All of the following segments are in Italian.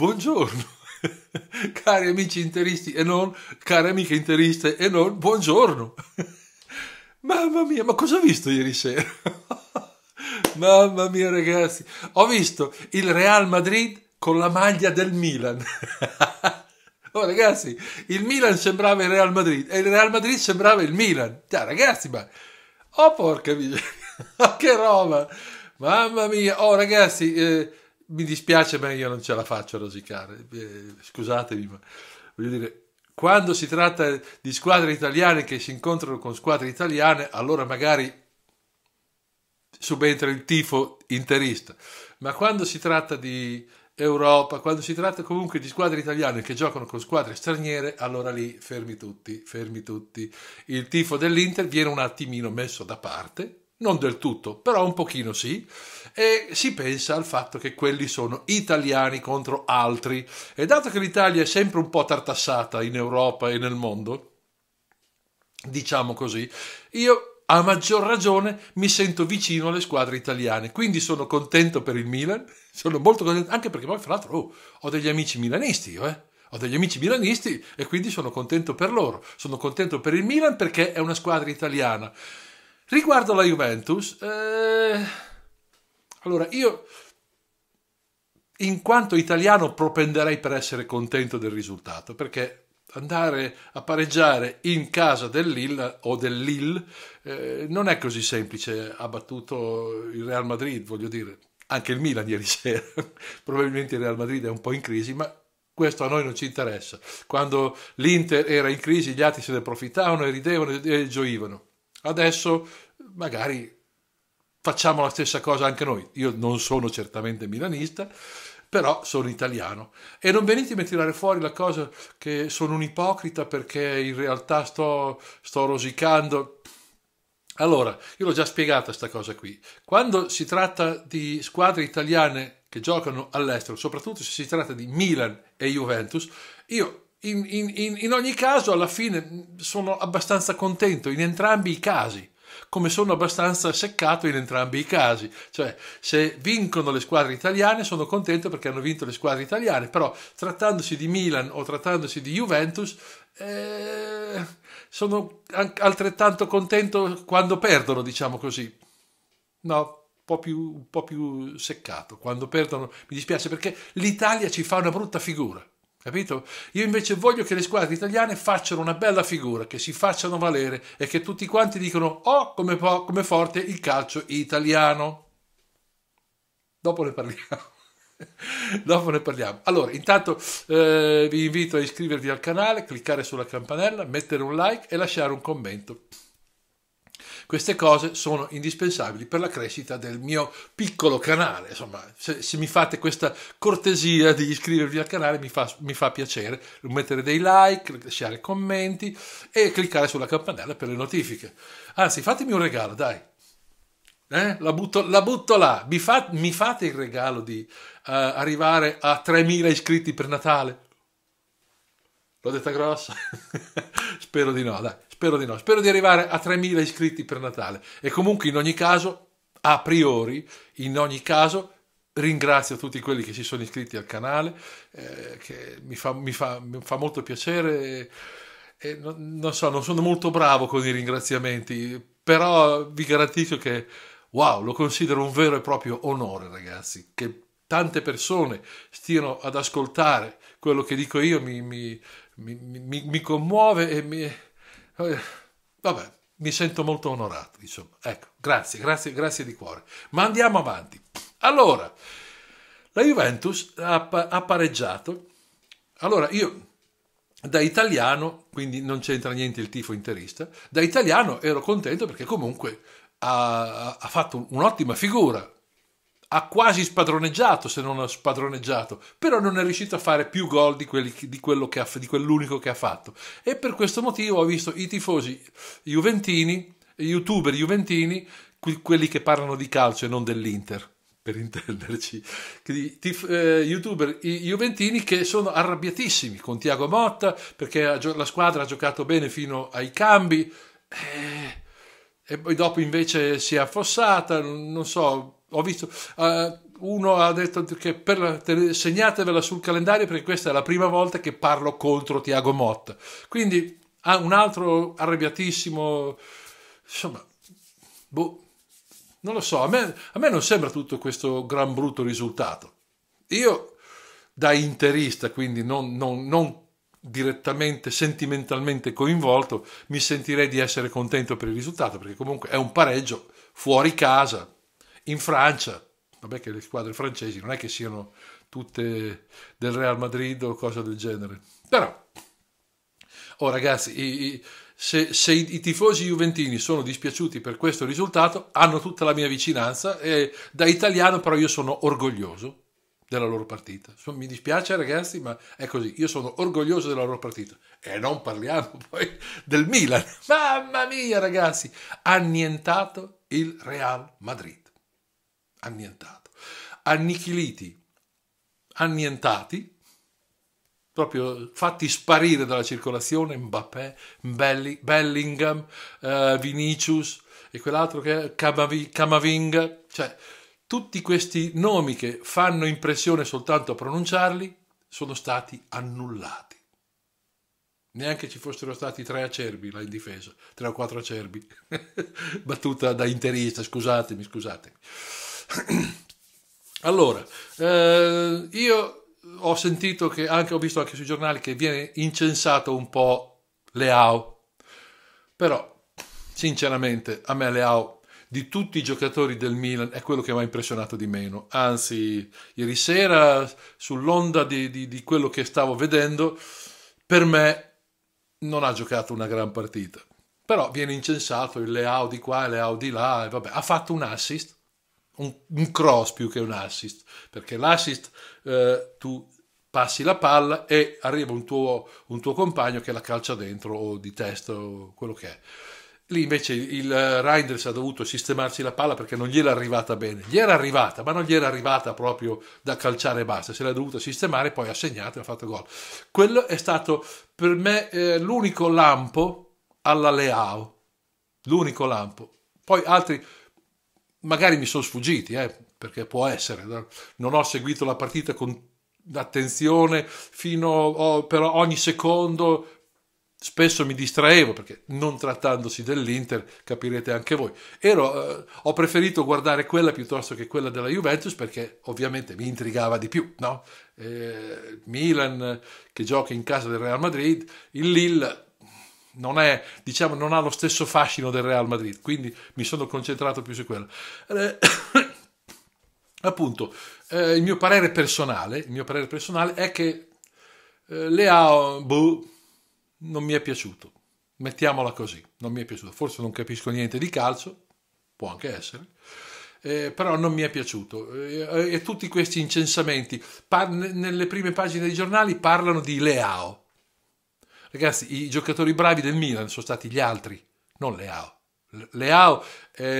buongiorno. cari amici interisti e non, cari amiche interiste e non, buongiorno. Mamma mia, ma cosa ho visto ieri sera? Mamma mia, ragazzi, ho visto il Real Madrid con la maglia del Milan. oh, ragazzi, il Milan sembrava il Real Madrid e il Real Madrid sembrava il Milan. Cioè, ragazzi, ma oh, porca miseria, che roba! Mamma mia, oh, ragazzi, eh, mi dispiace, ma io non ce la faccio a rosicare. Eh, scusatemi, ma voglio dire, quando si tratta di squadre italiane che si incontrano con squadre italiane, allora magari subentra il tifo interista. Ma quando si tratta di Europa, quando si tratta comunque di squadre italiane che giocano con squadre straniere, allora lì fermi tutti, fermi tutti. Il tifo dell'Inter viene un attimino messo da parte non del tutto, però un pochino sì, e si pensa al fatto che quelli sono italiani contro altri. E dato che l'Italia è sempre un po' tartassata in Europa e nel mondo, diciamo così, io a maggior ragione mi sento vicino alle squadre italiane, quindi sono contento per il Milan, sono molto contento, anche perché poi fra l'altro oh, ho degli amici milanisti io, eh ho degli amici milanisti e quindi sono contento per loro. Sono contento per il Milan perché è una squadra italiana. Riguardo la Juventus, eh, allora io in quanto italiano propenderei per essere contento del risultato, perché andare a pareggiare in casa del Lille o del Lille eh, non è così semplice, ha battuto il Real Madrid, voglio dire, anche il Milan ieri sera, probabilmente il Real Madrid è un po' in crisi, ma questo a noi non ci interessa. Quando l'Inter era in crisi gli altri se ne approfittavano e ridevano e gioivano. Adesso magari facciamo la stessa cosa anche noi. Io non sono certamente milanista, però sono italiano. E non venitemi a tirare fuori la cosa che sono un ipocrita perché in realtà sto, sto rosicando. Allora, io l'ho già spiegata questa cosa qui. Quando si tratta di squadre italiane che giocano all'estero, soprattutto se si tratta di Milan e Juventus, io in, in, in, ogni caso, alla fine mm, sono abbastanza contento in entrambi i casi, come sono abbastanza seccato in entrambi i casi. Cioè, se vincono le squadre italiane sono contento perché hanno vinto le squadre italiane, però trattandosi di Milan o trattandosi di Juventus, eh, sono altrettanto contento quando perdono, diciamo così. No, più, un po' più seccato quando perdono mi dispiace perché l'Italia ci fa una brutta figura Capito? Io invece voglio che le squadre italiane facciano una bella figura, che si facciano valere e che tutti quanti dicano oh come, po- come forte il calcio italiano. Dopo ne parliamo. Dopo ne parliamo. Allora, intanto eh, vi invito a iscrivervi al canale, cliccare sulla campanella, mettere un like e lasciare un commento. Queste cose sono indispensabili per la crescita del mio piccolo canale. Insomma, se, se mi fate questa cortesia di iscrivervi al canale mi fa, mi fa piacere mettere dei like, lasciare commenti e cliccare sulla campanella per le notifiche. Anzi, fatemi un regalo, dai. Eh? La, butto, la, butto, là, mi, fa, mi, fate il regalo di uh, arrivare a 3.000 iscritti per Natale? L'ho detta grossa? Spero di no, dai. Spero di no. Spero di arrivare a 3.000 iscritti per Natale. E comunque in ogni caso, a priori, in ogni caso, ringrazio tutti quelli che si sono iscritti al canale, eh, che mi fa, mi, fa, mi fa, molto piacere. E, e non, non so, non sono molto bravo con i ringraziamenti, però vi garantisco che, wow, lo considero un vero e proprio onore, ragazzi, che tante persone stiano ad ascoltare quello che dico io mi, mi, mi, mi commuove e mi, eh, vabbè, mi sento molto onorato, insomma. Ecco, grazie, grazie, grazie di cuore. Ma andiamo avanti. Allora, la Juventus ha, ha pareggiato. Allora, io da italiano, quindi non c'entra niente il tifo interista, da italiano ero contento perché comunque ha, ha fatto un'ottima figura ha quasi spadroneggiato se non ha spadroneggiato, però non è riuscito a fare più gol di, quelli, di, che ha, di quell'unico che ha fatto. E per questo motivo ho visto i tifosi juventini, youtuber juventini, quelli che parlano di calcio e non dell'Inter, per intenderci, tif, eh, youtuber juventini che sono arrabbiatissimi con Tiago Motta perché la squadra ha giocato bene fino ai cambi. Eh, e poi dopo invece si è affossata, non so, ho visto, uh, uno ha detto che per, segnatevela sul calendario perché questa è la prima volta che parlo contro Tiago Motta. Quindi ah, un altro arrabbiatissimo, insomma, boh, non lo so, a me, a me non sembra tutto questo gran brutto risultato. Io da interista, quindi non, non, non direttamente, sentimentalmente coinvolto, mi sentirei di essere contento per il risultato perché comunque è un pareggio fuori casa in Francia, vabbè che le squadre francesi non è che siano tutte del Real Madrid o cose del genere, però, oh ragazzi, i, i, se, se i, i tifosi juventini sono dispiaciuti per questo risultato, hanno tutta la mia vicinanza e da italiano però io sono orgoglioso della loro partita. Mi dispiace ragazzi, ma è così. Io sono orgoglioso della loro partita. E non parliamo poi del Milan. Mamma mia ragazzi, annientato il Real Madrid annientato, annichiliti, annientati, proprio fatti sparire dalla circolazione Mbappé, Belli, Bellingham, eh, Vinicius e quell'altro che è Camavi, Camavinga, cioè tutti questi nomi che fanno impressione soltanto a pronunciarli sono stati annullati. Neanche ci fossero stati tre acerbi là in difesa, tre o quattro acerbi. Battuta da interista, scusatemi, scusatemi. allora, eh, io ho sentito che anche, ho visto anche sui giornali che viene incensato un po' Leao, però sinceramente a me Leao di tutti i giocatori del Milan è quello che mi ha impressionato di meno. Anzi, ieri sera, sull'onda di, di, di, quello che stavo vedendo, per me non ha giocato una gran partita. Però viene incensato il Leao di qua e Leao di là, e vabbè, ha fatto un assist un, un cross più che un assist, perché l'assist eh, tu passi la palla e arriva un tuo, un tuo, compagno che la calcia dentro o di testa o quello che è. Lì invece il eh, Reinders ha dovuto sistemarsi la palla perché non gli era arrivata bene. Gli era arrivata, ma non gli era arrivata proprio da calciare e basta. Se l'ha dovuta sistemare, poi ha segnato e ha fatto gol. Quello è stato per me eh, l'unico lampo alla Leao. L'unico lampo. Poi altri magari mi sono sfuggiti, eh, perché può essere, non ho seguito la partita con attenzione fino oh, per ogni secondo spesso mi distraevo perché non trattandosi dell'Inter capirete anche voi Ero, eh, ho preferito guardare quella piuttosto che quella della Juventus perché ovviamente mi intrigava di più no? eh, Milan che gioca in casa del Real Madrid il Lille non, è, diciamo, non ha lo stesso fascino del Real Madrid, quindi mi sono concentrato più su quello. Eh, appunto, eh, il, mio personale, il, mio parere personale, è che eh, Leao boh, non mi è piaciuto, mettiamola così, non mi è piaciuto, forse non capisco niente di calcio, può anche essere. Eh, però non mi è piaciuto. E, eh, e tutti questi incensamenti, par- nelle prime pagine dei giornali parlano di Leao, Ragazzi, i giocatori bravi del Milan sono stati gli altri, non Leao. Leao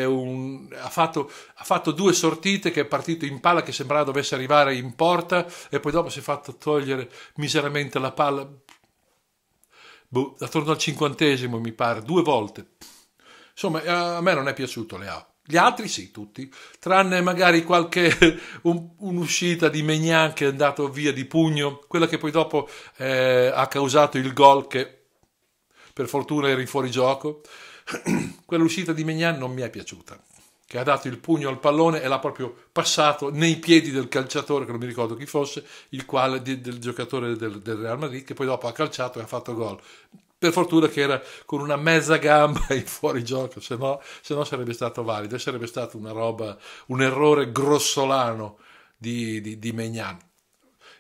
un, ha, fatto, ha, fatto, due sortite che è partito in palla che sembrava dovesse arrivare in porta e poi dopo si è fatto togliere miseramente la palla boh, attorno al cinquantesimo mi pare, due volte. Insomma eh, a me non è piaciuto Leao. Gli altri sì, tutti, tranne magari qualche un, un'uscita di Megnan che è andato via di pugno, quella che poi dopo eh, ha causato il gol che per fortuna era in fuorigioco. Quell'uscita di Megnan non mi è piaciuta, che ha dato il pugno al pallone e l'ha proprio passato nei piedi del calciatore, che non mi ricordo chi fosse, il quale, del, del giocatore del, del Real Madrid, che poi dopo ha calciato e ha fatto gol. Per fortuna che era con una mezza gamba in fuorigioco, se no, se no sarebbe stato valido, sarebbe stato una roba, un errore grossolano di, di, di Megnan.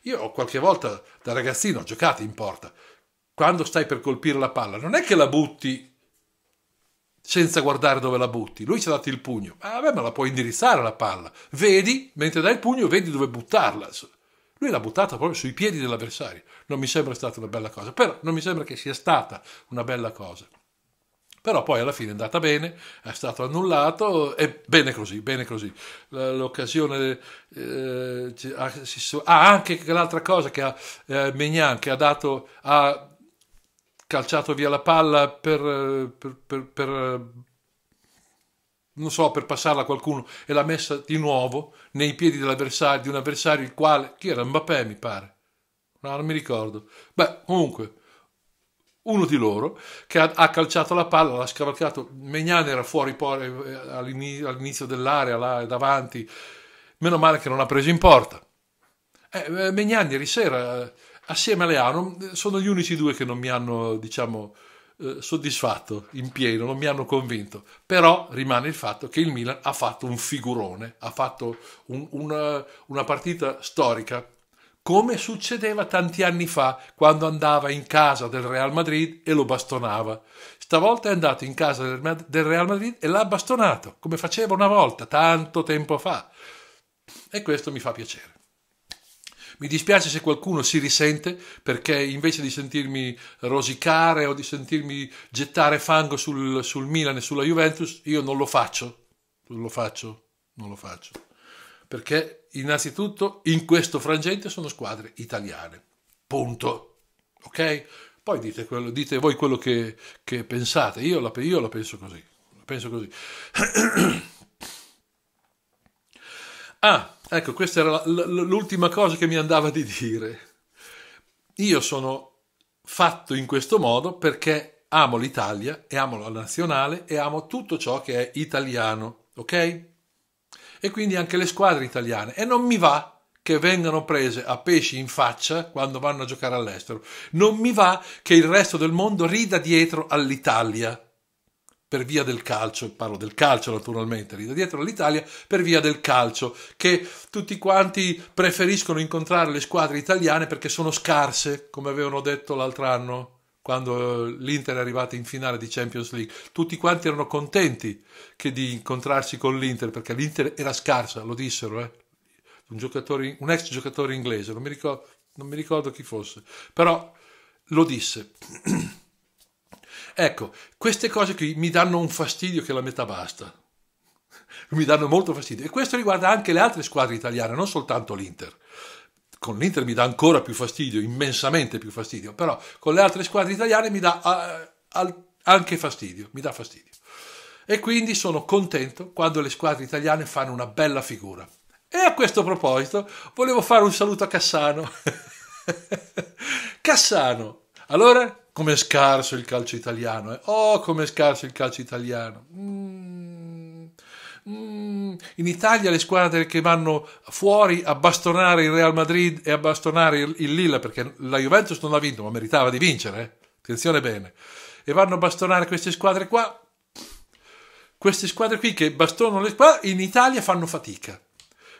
Io qualche volta da ragazzino ho giocato in porta. Quando stai per colpire la palla, non è che la butti senza guardare dove la butti. Lui ci ha dato il pugno. Ah, beh, ma la puoi indirizzare la palla. Vedi, mentre dai il pugno, vedi dove buttarla. Lui l'ha buttata proprio sui piedi dell'avversario non mi sembra stata una bella cosa, però non mi sembra che sia stata una bella cosa. Però poi alla fine è andata bene, è stato annullato e bene così, bene così. L'occasione eh, ah, anche l'altra cosa che ha eh, Mignan che ha dato ha calciato via la palla per, per, per, per eh, non so, per passarla a qualcuno e l'ha messa di nuovo nei piedi di un avversario il quale, chi era Mbappé mi pare, No, ah, non mi ricordo. Beh, comunque, uno di loro che ha, ha calciato la palla, l'ha scavalcato. Megnan era fuori poi eh, all'inizio, all'inizio dell'area, là davanti. Meno male che non ha preso in porta. Eh, eh Megnan ieri sera, eh, assieme a Leano, sono gli unici due che non mi hanno, diciamo, soddisfatto in pieno, non mi hanno convinto, però rimane il fatto che il Milan ha fatto un figurone, ha fatto un, una, una partita storica come succedeva tanti anni fa quando andava in casa del Real Madrid e lo bastonava. Stavolta è andato in casa del Real Madrid e l'ha bastonato, come faceva una volta, tanto tempo fa. E questo mi fa piacere. Mi dispiace se qualcuno si risente perché invece di sentirmi rosicare o di sentirmi gettare fango sul, sul Milan e sulla Juventus, io non lo faccio. Non lo faccio, non lo faccio perché innanzitutto in questo frangente sono squadre italiane. Punto. Ok? Poi dite, quello, dite voi quello che, che pensate, io la, io la, penso così. La penso così. ah, ecco, questa era l'ultima cosa che mi andava di dire. Io sono fatto in questo modo perché amo l'Italia e amo la nazionale e amo tutto ciò che è italiano, ok? e quindi anche le squadre italiane. E non mi va che vengano prese a pesci in faccia quando vanno a giocare all'estero. Non mi va che il resto del mondo rida dietro all'Italia per via del calcio, parlo del calcio naturalmente, rida dietro all'Italia per via del calcio, che tutti quanti preferiscono incontrare le squadre italiane perché sono scarse, come avevano detto l'altro anno quando l'Inter è arrivata in finale di Champions League. Tutti quanti erano contenti che di incontrarsi con l'Inter perché l'Inter era scarsa, lo dissero, eh? un, un, ex giocatore inglese, non mi, ricordo, non mi ricordo chi fosse, però lo disse. ecco, queste cose qui mi danno un fastidio che la metà basta. Mi danno molto fastidio e questo riguarda anche le altre squadre italiane, non soltanto l'Inter con l'Inter mi dà ancora più fastidio, immensamente più fastidio, però con le altre squadre italiane mi dà a, anche fastidio, mi dà fastidio. E quindi sono contento quando le squadre italiane fanno una bella figura. E a questo proposito volevo fare un saluto a Cassano. Cassano, allora com'è scarso il calcio italiano? Eh? Oh, com'è scarso il calcio italiano! Mm Mm, in Italia le squadre che vanno fuori a bastonare il Real Madrid e a bastonare il Lilla, perché la Juventus non ha vinto, ma meritava di vincere, eh? attenzione bene, e vanno a bastonare queste squadre qua, queste squadre qui che bastonano le squadre, in Italia fanno fatica,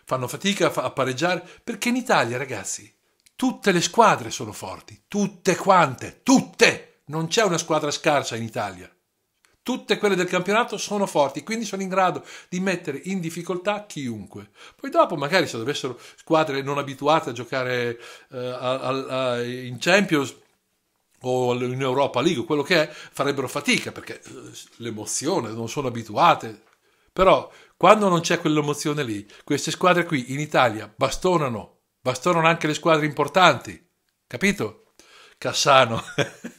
fanno fatica a pareggiare, perché in Italia ragazzi tutte le squadre sono forti, tutte quante, tutte, non c'è una squadra scarsa in Italia Tutte quelle del campionato sono forti, quindi sono in grado di mettere in difficoltà chiunque. Poi dopo, magari se dovessero squadre non abituate a giocare eh, a, a, a, in Champions o in Europa League, quello che è, farebbero fatica perché eh, l'emozione, non sono abituate. Però quando non c'è quell'emozione lì, queste squadre qui in Italia bastonano, bastonano anche le squadre importanti, capito? Cassano.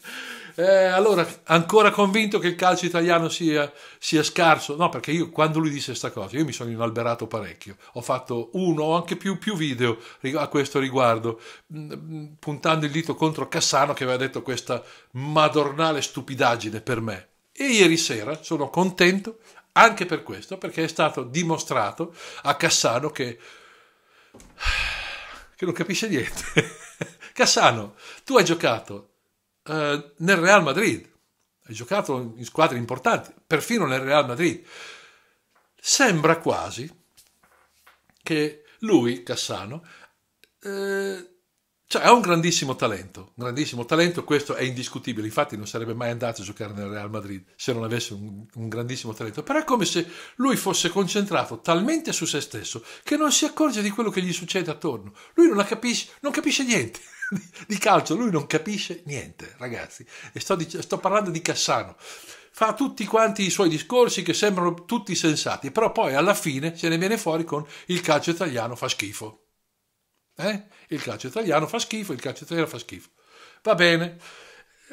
eh, allora ancora convinto che il calcio italiano sia, sia scarso? No, perché io quando lui disse questa cosa, io mi sono inalberato parecchio, ho fatto uno o anche più, più video a questo riguardo, mm, mm, puntando il dito contro Cassano che aveva detto questa madornale stupidaggine per me. E ieri sera sono contento anche per questo, perché è stato dimostrato a Cassano che, che non capisce niente. Cassano, tu hai giocato eh, nel Real Madrid, ha giocato in squadre importanti, perfino nel Real Madrid. Sembra quasi che lui, Cassano, eh, cioè, ha un grandissimo talento, un grandissimo talento, questo è indiscutibile. Infatti, non sarebbe mai andato a giocare nel Real Madrid se non avesse un, un, grandissimo talento. Però è come se lui fosse concentrato talmente su se stesso che non si accorge di quello che gli succede attorno. Lui non, capisce, non capisce niente di calcio, lui non capisce niente, ragazzi. E sto, sto parlando di Cassano fa tutti quanti i suoi discorsi che sembrano tutti sensati, però poi alla fine se ne viene fuori con il calcio italiano fa schifo. Eh? Il calcio italiano fa schifo, il calcio italiano fa schifo. Va bene,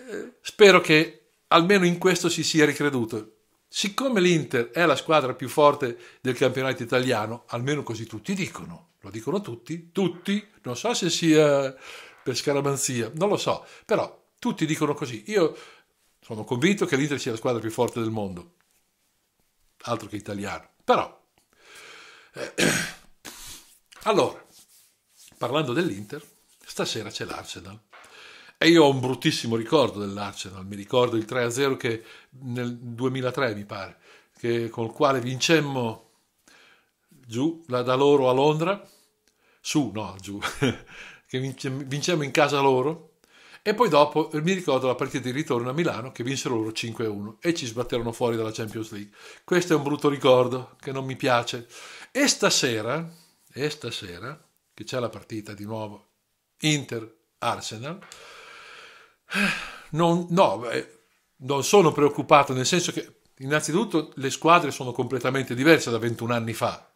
eh, spero che almeno in questo si sia ricreduto. Siccome l'Inter è la squadra più forte del campionato italiano, almeno così tutti dicono, lo dicono tutti, tutti, non so se sia per scaramanzia, non lo so, però tutti dicono così. Io sono convinto che l'Inter sia la squadra più forte del mondo, altro che italiano, però... Eh, allora, parlando dell'Inter, stasera c'è l'Arsenal. E io ho un bruttissimo ricordo dell'Arsenal, mi ricordo il 3-0 che nel 2003 mi pare, che, con il quale vincemmo giù da, da loro a Londra, su, no, giù, che vincemmo in casa loro, e poi dopo eh, mi ricordo la partita di ritorno a Milano che vinsero loro 5-1 e ci sbatterono fuori dalla Champions League. Questo è un brutto ricordo che non mi piace. E stasera, e stasera che c'è la partita di nuovo Inter-Arsenal, non, no, non sono preoccupato nel senso che innanzitutto le squadre sono completamente diverse da 21 anni fa,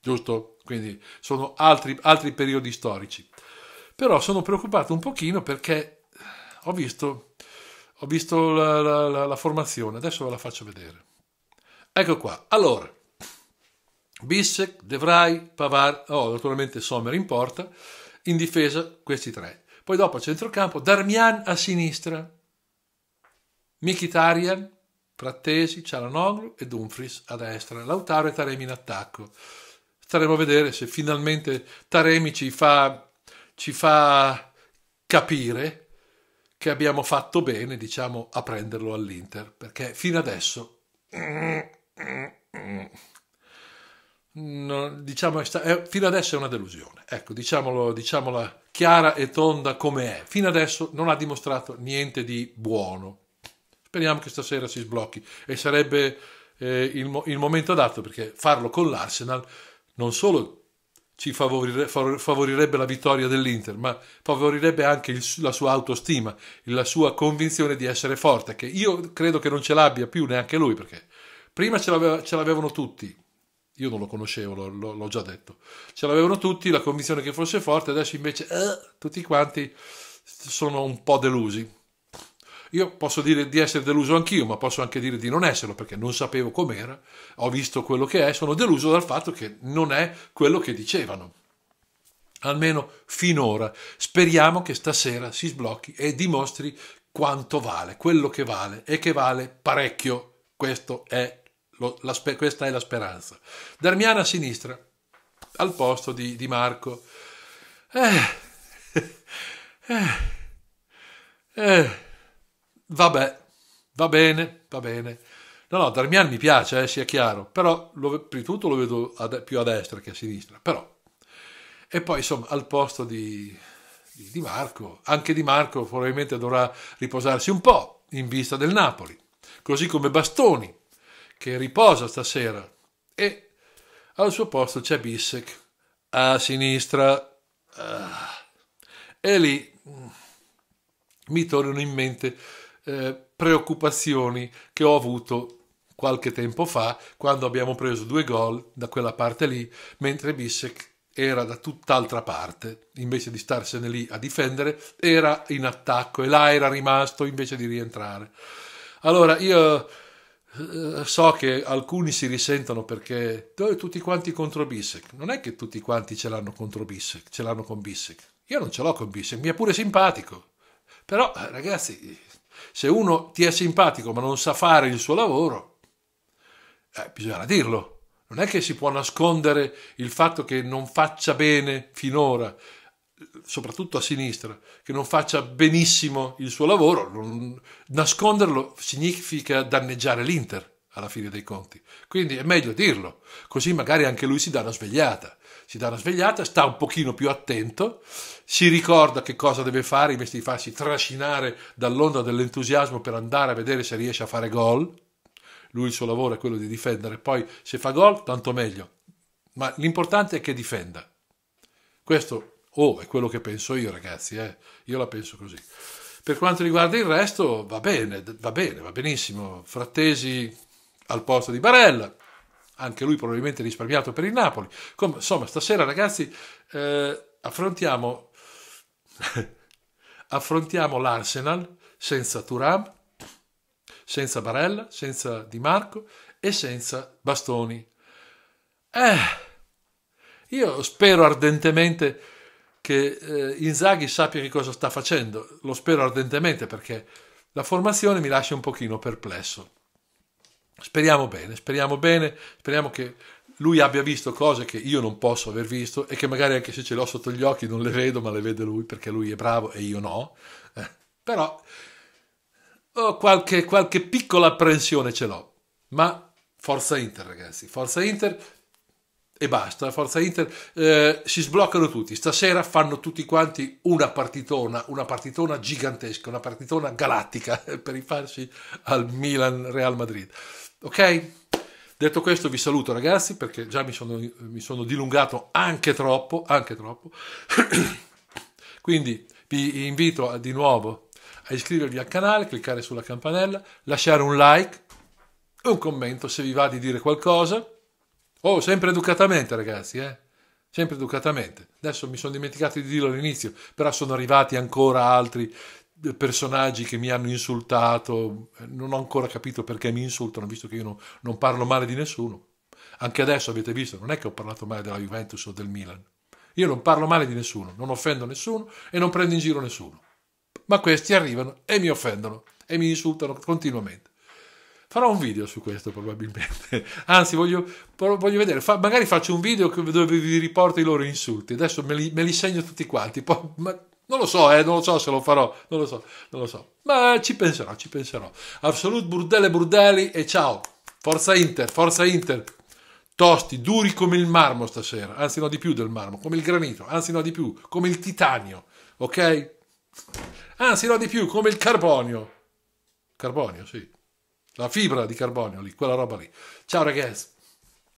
giusto? Quindi sono altri, altri periodi storici. Però sono preoccupato un pochino perché ho visto, ho visto la, la, la, la formazione, adesso ve la faccio vedere. Ecco qua, allora, Bissek, De Pavar, Pavard, oh, naturalmente Sommer in porta, in difesa questi tre. Poi dopo a centrocampo Darmian a sinistra, Mikitarian, Frattesi, Cialanoglu e Dumfries a destra, Lautaro e Taremi in attacco. Staremo a vedere se finalmente Taremi ci fa, ci fa capire che abbiamo fatto bene, diciamo, a prenderlo all'Inter, perché fino adesso no, diciamo, eh, fino adesso è una delusione. Ecco, diciamolo, diciamola chiara e tonda come è. Fino adesso non ha dimostrato niente di buono. Speriamo che stasera si sblocchi e sarebbe eh, il, il, momento adatto perché farlo con l'Arsenal non solo ci favorire, favorirebbe la vittoria dell'Inter, ma favorirebbe anche il, la sua autostima, la sua convinzione di essere forte, che io credo che non ce l'abbia più neanche lui perché prima ce, ce l'avevano tutti io non lo conoscevo, lo, lo, l'ho già detto. Ce l'avevano tutti, la convinzione che fosse forte, adesso invece eh, tutti quanti sono un po' delusi. Io posso dire di essere deluso anch'io, ma posso anche dire di non esserlo perché non sapevo com'era, ho visto quello che è, sono deluso dal fatto che non è quello che dicevano. Almeno finora. Speriamo che stasera si sblocchi e dimostri quanto vale, quello che vale e che vale parecchio. Questo è lo, la, questa è la speranza. Darmiana a sinistra, al posto di, di Marco. Eh, eh, eh, eh vabbè, va bene, va bene. No, no, Darmian mi piace, eh, sia chiaro, però lo, prima di tutto lo vedo ad, più a destra che a sinistra, però. E poi, insomma, al posto di, di, di Marco, anche Di Marco probabilmente dovrà riposarsi un po' in vista del Napoli, così come Bastoni, che riposa stasera. E al suo posto c'è Bissek, a sinistra. Ah. E lì mm, mi tornano in mente eh, preoccupazioni che ho avuto qualche tempo fa quando abbiamo preso due gol da quella parte lì, mentre Bissek era da tutt'altra parte, invece di starsene lì a difendere, era in attacco e là era rimasto invece di rientrare. Allora io eh, so che alcuni si risentono perché tutti quanti contro Bissec. Non è che tutti quanti ce l'hanno contro Bissec, ce l'hanno con Bissec. Io non ce l'ho con Bissec, mi è pure simpatico. Però, eh, ragazzi, se uno ti è simpatico ma non sa fare il suo lavoro, eh, bisogna dirlo. Non è che si può nascondere il fatto che non faccia bene finora soprattutto a sinistra, che non faccia benissimo il suo lavoro, non, nasconderlo significa danneggiare l'Inter alla fine dei conti. Quindi è meglio dirlo, così magari anche lui si dà una svegliata. Si dà una svegliata, sta un pochino più attento, si ricorda che cosa deve fare invece di farsi trascinare dall'onda dell'entusiasmo per andare a vedere se riesce a fare gol. Lui il suo lavoro è quello di difendere, poi se fa gol tanto meglio. Ma l'importante è che difenda. Questo Oh, è quello che penso io, ragazzi, eh? io la penso così. Per quanto riguarda il resto, va bene, va bene, va benissimo. Frattesi al posto di Barella, anche lui probabilmente risparmiato per il Napoli. Com- insomma, stasera, ragazzi, eh, affrontiamo, affrontiamo l'Arsenal senza Turam, senza Barella, senza Di Marco e senza Bastoni. Eh, io spero ardentemente che eh, Inzaghi sappia che cosa sta facendo, lo spero ardentemente perché la formazione mi lascia un pochino perplesso. Speriamo bene, speriamo bene, speriamo che lui abbia visto cose che io non posso aver visto e che magari anche se ce l'ho sotto gli occhi non le vedo, ma le vede lui perché lui è bravo e io no. Eh, però oh, qualche, qualche piccola apprensione ce l'ho. Ma forza Inter, ragazzi, forza Inter, e basta, Forza Inter, eh, si sbloccano tutti, stasera fanno tutti quanti una partitona, una partitona gigantesca, una partitona galattica per rifarsi al Milan-Real Madrid. Ok? Detto questo vi saluto ragazzi perché già mi sono, mi sono dilungato anche troppo, anche troppo. Quindi vi invito a, di nuovo a iscrivervi al canale, cliccare sulla campanella, lasciare un like, un commento se vi va di dire qualcosa Oh, sempre educatamente, ragazzi, eh? Sempre educatamente. Adesso mi sono dimenticato di dirlo all'inizio, però sono arrivati ancora altri personaggi che mi hanno insultato, non ho ancora capito perché mi insultano, visto che io non, non parlo male di nessuno. Anche adesso avete visto, non è che ho parlato male della Juventus o del Milan. Io non parlo male di nessuno, non offendo nessuno e non prendo in giro nessuno. Ma questi arrivano e mi offendono e mi insultano continuamente. Farò un video su questo probabilmente. Anzi, voglio, voglio vedere. Fa, magari faccio un video dove vi riporto i loro insulti. Adesso me li, me li segno tutti quanti. Poi, ma, non lo so, eh, non lo so se lo farò. Non lo so, non lo so. Ma ci penserò, ci penserò. Absolute burdelle burdelli e ciao. Forza Inter, forza Inter. Tosti, duri come il marmo stasera. Anzi, no, di più del marmo. Come il granito. Anzi, no, di più. Come il titanio. Ok? Anzi, no, di più. Come il carbonio. Carbonio, sì. La fibra di carbonio lì, quella roba lì. Ciao ragazzi.